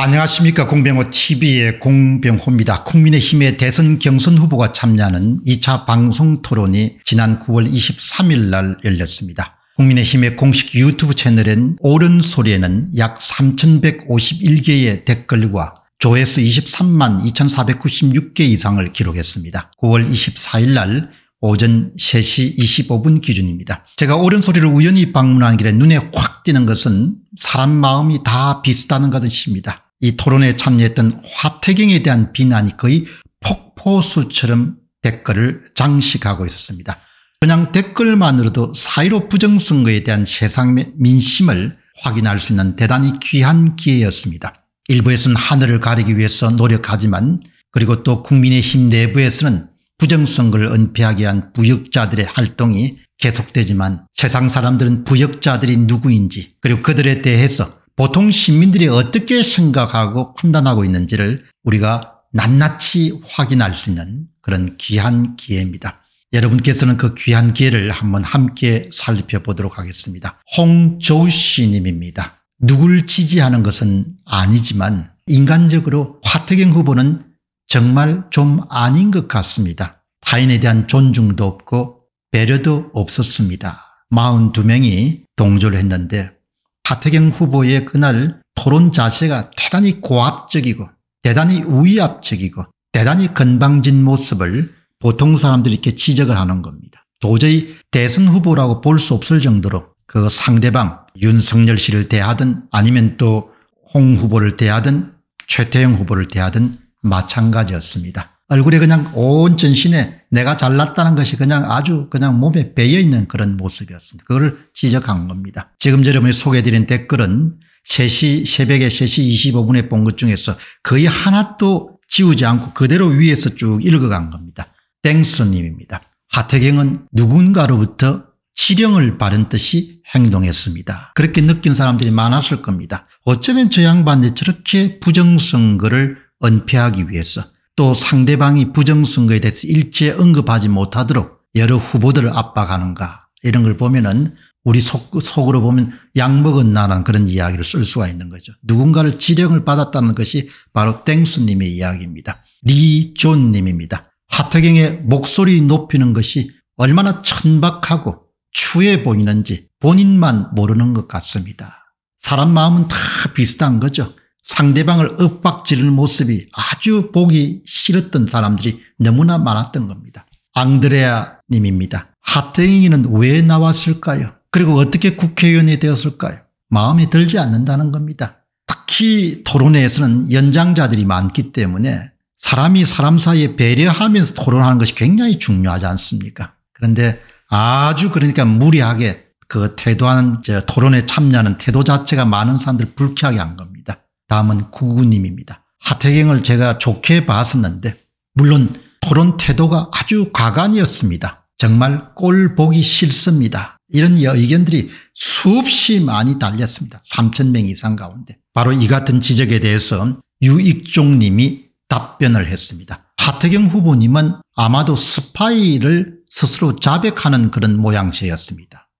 안녕하십니까 공병호TV의 공병호입니다. 국민의힘의 대선 경선 후보가 참여하는 2차 방송토론이 지난 9월 23일 날 열렸습니다. 국민의힘의 공식 유튜브 채널엔 옳은 소리에는 약 3151개의 댓글과 조회수 23만 2496개 이상을 기록했습니다. 9월 24일 날 오전 3시 25분 기준입니다. 제가 옳은 소리를 우연히 방문한 길에 눈에 확 띄는 것은 사람 마음이 다 비슷하는 것입니다. 이 토론에 참여했던 화태경에 대한 비난이 거의 폭포수처럼 댓글을 장식하고 있었습니다. 그냥 댓글만으로도 사이로 부정선거에 대한 세상의 민심을 확인할 수 있는 대단히 귀한 기회였습니다. 일부에서는 하늘을 가리기 위해서 노력하지만 그리고 또 국민의힘 내부에서는 부정선거를 은폐하기 위한 부역자들의 활동이 계속되지만 세상 사람들은 부역자들이 누구인지 그리고 그들에 대해서 보통 시민들이 어떻게 생각하고 판단하고 있는지를 우리가 낱낱이 확인할 수 있는 그런 귀한 기회입니다. 여러분께서는 그 귀한 기회를 한번 함께 살펴보도록 하겠습니다. 홍조씨 님입니다. 누굴 지지하는 것은 아니지만 인간적으로 화태경 후보는 정말 좀 아닌 것 같습니다. 타인에 대한 존중도 없고 배려도 없었습니다. 42명이 동조를 했는데 하태경 후보의 그날 토론 자세가 대단히 고압적이고 대단히 위압적이고 대단히 건방진 모습을 보통 사람들이 이렇게 지적을 하는 겁니다. 도저히 대선 후보라고 볼 수 없을 정도로 그 상대방 윤석열 씨를 대하든 아니면 또 홍 후보를 대하든 최태영 후보를 대하든 마찬가지였습니다. 얼굴에 그냥 온 전신에 내가 잘났다는 것이 그냥 아주 그냥 몸에 배여있는 그런 모습이었습니다. 그걸 지적한 겁니다. 지금 여러분이 소개해드린 댓글은 3시 새벽에 3시 25분에 본 것 중에서 거의 하나도 지우지 않고 그대로 위에서 쭉 읽어간 겁니다. 땡스님입니다. 하태경은 누군가로부터 실령을 바른 듯이 행동했습니다. 그렇게 느낀 사람들이 많았을 겁니다. 어쩌면 저 양반이 저렇게 부정선거를 은폐하기 위해서 또 상대방이 부정선거에 대해서 일체 언급하지 못하도록 여러 후보들을 압박하는가 이런 걸 보면은 우리 속, 속으로 보면 약 먹은 나는 그런 이야기를 쓸 수가 있는 거죠. 누군가를 지령을 받았다는 것이 바로 땡스님의 이야기입니다. 리존님입니다. 하태경의 목소리 높이는 것이 얼마나 천박하고 추해 보이는지 본인만 모르는 것 같습니다. 사람 마음은 다 비슷한 거죠. 상대방을 윽박지르는 모습이 아주 보기 싫었던 사람들이 너무나 많았던 겁니다. 앙드레아 님입니다. 하태인이는 왜 나왔을까요? 그리고 어떻게 국회의원이 되었을까요? 마음에 들지 않는다는 겁니다. 특히 토론회에서는 연장자들이 많기 때문에 사람이 사람 사이에 배려하면서 토론하는 것이 굉장히 중요하지 않습니까? 그런데 아주 그러니까 무리하게 그 태도하는 토론에 참여하는 태도 자체가 많은 사람들 불쾌하게 한 겁니다. 다음은 구구님입니다. 하태경을 제가 좋게 봤었는데 물론 토론 태도가 아주 과간이었습니다. 정말 꼴 보기 싫습니다. 이런 의견들이 수없이 많이 달렸습니다. 3천명 이상 가운데. 바로 이 같은 지적에 대해서 유익종 님이 답변을 했습니다. 하태경 후보님은 아마도 스파이를 스스로 자백하는 그런 모양새였습니다.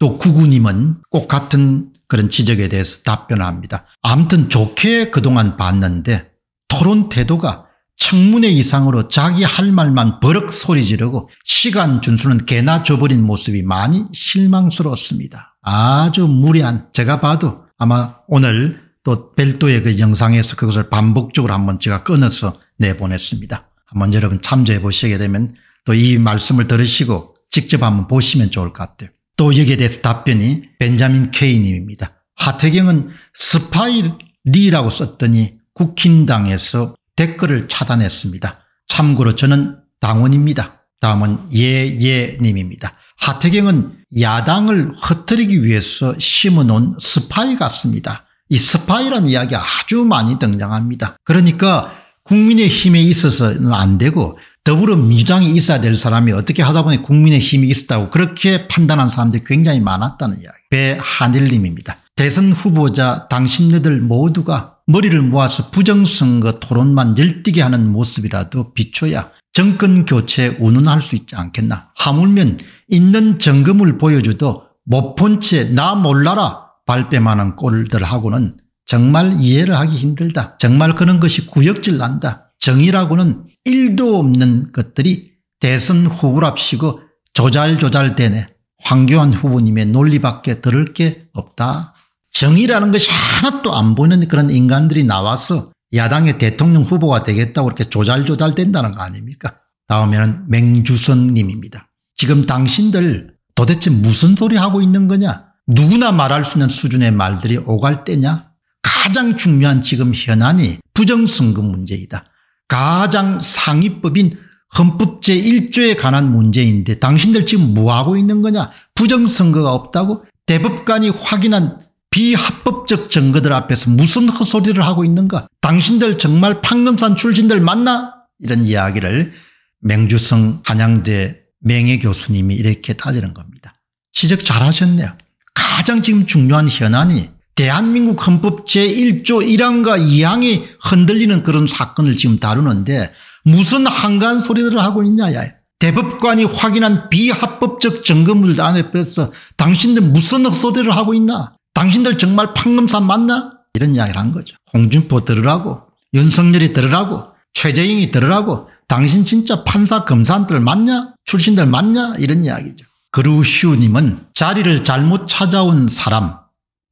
또 구구님은 꼭 같은 그런 지적에 대해서 답변을 합니다. 아무튼 좋게 그동안 봤는데 토론 태도가 청문회 이상으로 자기 할 말만 버럭 소리 지르고 시간 준수는 개나 줘버린 모습이 많이 실망스러웠습니다. 아주 무리한 제가 봐도 아마 오늘 또 별도의 그 영상에서 그것을 반복적으로 한번 제가 끊어서 내보냈습니다. 한번 여러분 참조해 보시게 되면 또 이 말씀을 들으시고 직접 한번 보시면 좋을 것 같아요. 또 여기에 대해서 답변이 벤자민 케이님입니다. 하태경은 스파이리라고 썼더니 국힘당에서 댓글을 차단했습니다. 참고로 저는 당원입니다. 다음은 예예님입니다. 하태경은 야당을 흩트리기 위해서 심어놓은 스파이 같습니다. 이 스파이란 이야기 아주 많이 등장합니다. 그러니까 국민의힘에 있어서는 안 되고 더불어민주당이 있어야 될 사람이 어떻게 하다 보니 국민의힘이 있었다고 그렇게 판단한 사람들이 굉장히 많았다는 이야기. 배한일님입니다. 대선 후보자 당신네들 모두가 머리를 모아서 부정선거 토론만 열띠게 하는 모습이라도 비춰야 정권 교체 운운할 수 있지 않겠나. 하물면 있는 정금을 보여줘도 못 본 채 나 몰라라 발뺌하는 꼴들하고는 정말 이해를 하기 힘들다. 정말 그런 것이 구역질 난다. 정의라고는 1도 없는 것들이 대선 후보랍시고 조잘조잘 되네. 황교안 후보님의 논리밖에 들을 게 없다. 정의라는 것이 하나도 안 보이는 그런 인간들이 나와서 야당의 대통령 후보가 되겠다고 이렇게 조잘조잘 된다는 거 아닙니까? 다음에는 맹주선님입니다. 지금 당신들 도대체 무슨 소리 하고 있는 거냐? 누구나 말할 수 있는 수준의 말들이 오갈 때냐? 가장 중요한 지금 현안이 부정선거 문제이다. 가장 상위법인 헌법 제1조에 관한 문제인데 당신들 지금 뭐하고 있는 거냐? 부정선거가 없다고? 대법관이 확인한 비합법적 증거들 앞에서 무슨 헛소리를 하고 있는가 당신들 정말 판금산 출신들 맞나 이런 이야기를 맹주성 한양대 맹해 교수님이 이렇게 따지는 겁니다. 지적 잘하셨네요. 가장 지금 중요한 현안이 대한민국 헌법 제1조 1항과 2항이 흔들리는 그런 사건을 지금 다루는데 무슨 한가한 소리들을 하고 있냐 야. 대법관이 확인한 비합법적 증거물들 안에 빼서 당신들 무슨 헛소리를 하고 있나 당신들 정말 판검사 맞나? 이런 이야기를 한 거죠. 홍준표 들으라고 윤석열이 들으라고 최재형이 들으라고 당신 진짜 판사 검사들 맞냐? 출신들 맞냐? 이런 이야기죠. 그루슈님은 자리를 잘못 찾아온 사람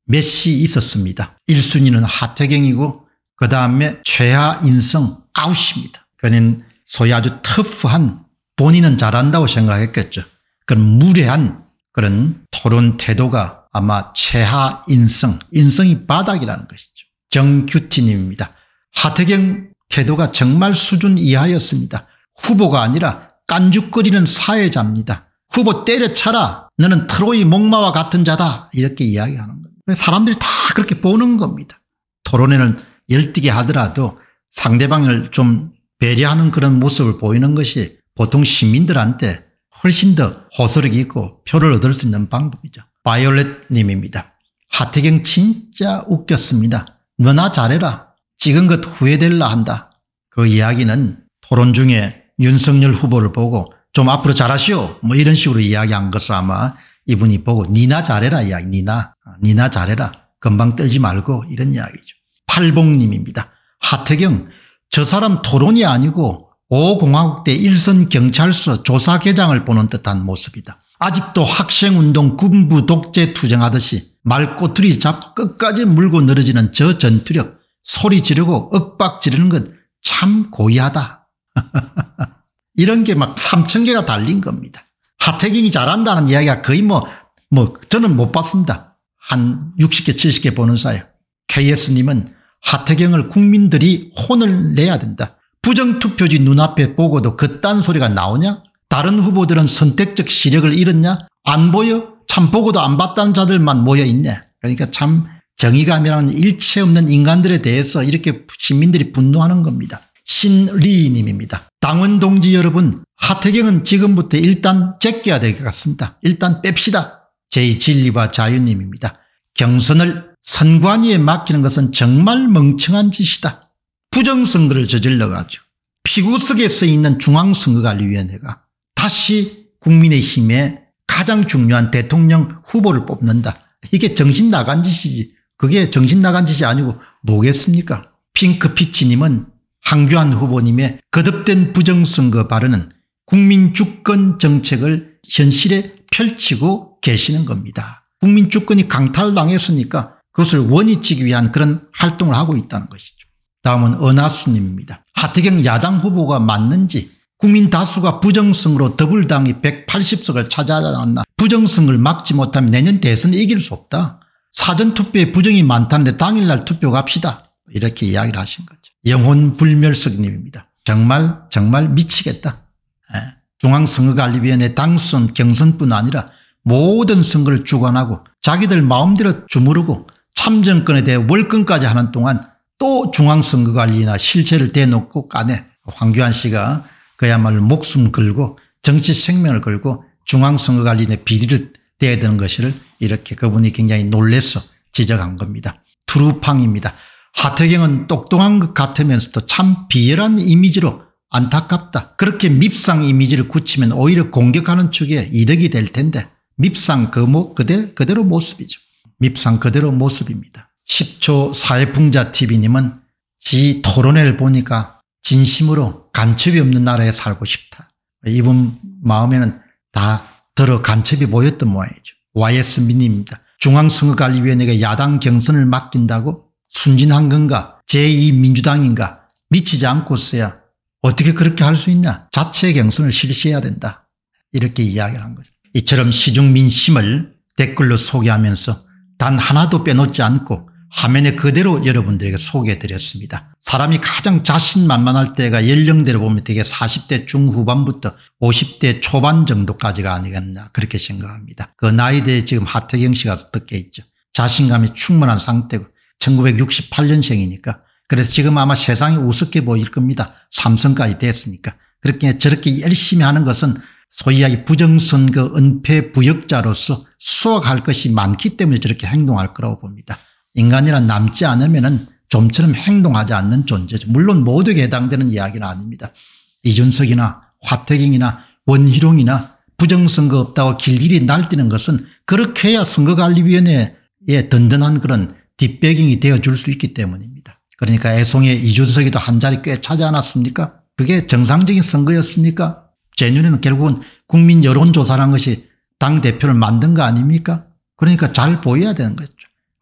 몇이 있었습니다. 1순위는 하태경이고 그 다음에 최하 인성 아웃입니다. 그는 소위 아주 터프한 본인은 잘한다고 생각했겠죠. 그런 무례한 그런 토론 태도가 아마 최하 인성, 인성이 바닥이라는 것이죠. 정규티님입니다. 하태경 태도가 정말 수준 이하였습니다. 후보가 아니라 깐죽거리는 사회자입니다. 후보 때려차라 너는 트로이 목마와 같은 자다 이렇게 이야기하는 겁니다. 사람들이 다 그렇게 보는 겁니다. 토론회는 열띠게 하더라도 상대방을 좀 배려하는 그런 모습을 보이는 것이 보통 시민들한테 훨씬 더 호소력이 있고 표를 얻을 수 있는 방법이죠. 바이올렛님입니다. 하태경 진짜 웃겼습니다. 너나 잘해라. 찍은 것 후회될라 한다. 그 이야기는 토론 중에 윤석열 후보를 보고 좀 앞으로 잘하시오 뭐 이런 식으로 이야기한 것을 아마 이분이 보고 니나 잘해라 이야기 니나 아, 니나 잘해라 금방 떨지 말고 이런 이야기죠. 팔봉님입니다. 하태경 저 사람 토론이 아니고 오공화국 때 일선 경찰서 조사계장을 보는 듯한 모습이다. 아직도 학생운동 군부 독재 투쟁하듯이 말꼬투리 잡고 끝까지 물고 늘어지는 저 전투력 소리 지르고 윽박 지르는 건 참 고의하다. 이런 게 막 3천 개가 달린 겁니다. 하태경이 잘한다는 이야기가 거의 뭐, 뭐, 저는 못 봤습니다. 한 60개, 70개 보는 사이에. KS님은 하태경을 국민들이 혼을 내야 된다. 부정투표지 눈앞에 보고도 그딴 소리가 나오냐? 다른 후보들은 선택적 시력을 잃었냐? 안 보여? 참 보고도 안 봤다는 자들만 모여있네. 그러니까 참 정의감이라는 일체 없는 인간들에 대해서 이렇게 시민들이 분노하는 겁니다. 신리님입니다. 당원 동지 여러분 하태경은 지금부터 일단 제껴야 될 것 같습니다. 일단 뺍시다. 제2진리와 자유님입니다. 경선을 선관위에 맡기는 것은 정말 멍청한 짓이다. 부정선거를 저질러가지고 피구석에 서 있는 중앙선거관리위원회가 다시 국민의힘에 가장 중요한 대통령 후보를 뽑는다. 이게 정신 나간 짓이지. 그게 정신 나간 짓이 아니고 뭐겠습니까? 핑크피치님은 황교안 후보님의 거듭된 부정선거 발언은 국민 주권 정책을 현실에 펼치고 계시는 겁니다. 국민 주권이 강탈당했으니까 그것을 원위치기 위한 그런 활동을 하고 있다는 것이죠. 다음은 은하수님입니다. 하태경 야당 후보가 맞는지 국민 다수가 부정성으로 더불당이 180석을 차지하지 않았나 부정성을 막지 못하면 내년 대선 에 이길 수 없다. 사전투표에 부정이 많다는데 당일날 투표 갑시다. 이렇게 이야기를 하신 거죠. 영혼불멸석님입니다. 정말 정말 미치겠다. 예. 중앙선거관리위원회 당선 경선뿐 아니라 모든 선거를 주관하고 자기들 마음대로 주무르고 참정권에 대해 월권까지 하는 동안 또 중앙선거관리나 실체를 대놓고 까내 황교안 씨가 그야말로 목숨 걸고 정치 생명을 걸고 중앙선거관리의 비리를 대야 되는 것을 이렇게 그분이 굉장히 놀래서 지적한 겁니다. 두루팡입니다. 하태경은 똑똑한 것 같으면서도 참 비열한 이미지로 안타깝다. 그렇게 밉상 이미지를 굳히면 오히려 공격하는 축에 이득이 될 텐데 밉상 그 모, 그대, 그대로 모습이죠. 밉상 그대로 모습입니다. 10초 사회풍자TV님은 지 토론회를 보니까 진심으로 간첩이 없는 나라에 살고 싶다. 이분 마음에는 다 들어 간첩이 모였던 모양이죠. YS 민입니다. 중앙선거관리위원회가 야당 경선을 맡긴다고 순진한 건가 제2민주당인가 미치지 않고서야 어떻게 그렇게 할 수 있냐 자체 경선을 실시해야 된다 이렇게 이야기를 한 거죠. 이처럼 시중민심을 댓글로 소개하면서 단 하나도 빼놓지 않고 화면에 그대로 여러분들에게 소개해 드렸습니다. 사람이 가장 자신만만할 때가 연령대로 보면 되게 40대 중후반부터 50대 초반 정도까지가 아니겠나 그렇게 생각합니다. 그 나이대에 지금 하태경 씨가 듣게 있죠. 자신감이 충분한 상태고 1968년생이니까 그래서 지금 아마 세상이 우습게 보일 겁니다. 삼성까지 됐으니까. 그렇게 저렇게 열심히 하는 것은 소위 이야기 부정선거 은폐 부역자로서 수확할 것이 많기 때문에 저렇게 행동할 거라고 봅니다. 인간이란 남지 않으면 좀처럼 행동하지 않는 존재죠. 물론 모두에 해당되는 이야기는 아닙니다. 이준석이나 화태경이나 원희룡이나 부정선거 없다고 길길이 날뛰는 것은 그렇게 해야 선거관리위원회에 든든한 그런 뒷배경이 되어줄 수 있기 때문입니다. 그러니까 애송에 이준석이도 한 자리 꽤 차지 않았습니까? 그게 정상적인 선거였습니까? 제 눈에는 결국은 국민 여론조사란 것이 당대표를 만든 거 아닙니까? 그러니까 잘 보여야 되는 거죠.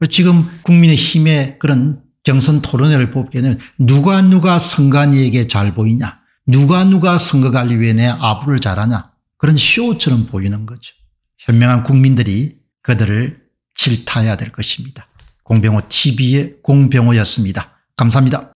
지금 국민의힘의 그런 경선 토론회를 보기에는 누가 누가 선관위에게 잘 보이냐 누가 누가 선거관리위원회 아부를 잘하냐 그런 쇼처럼 보이는 거죠. 현명한 국민들이 그들을 질타해야 될 것입니다. 공병호 TV의 공병호였습니다. 감사합니다.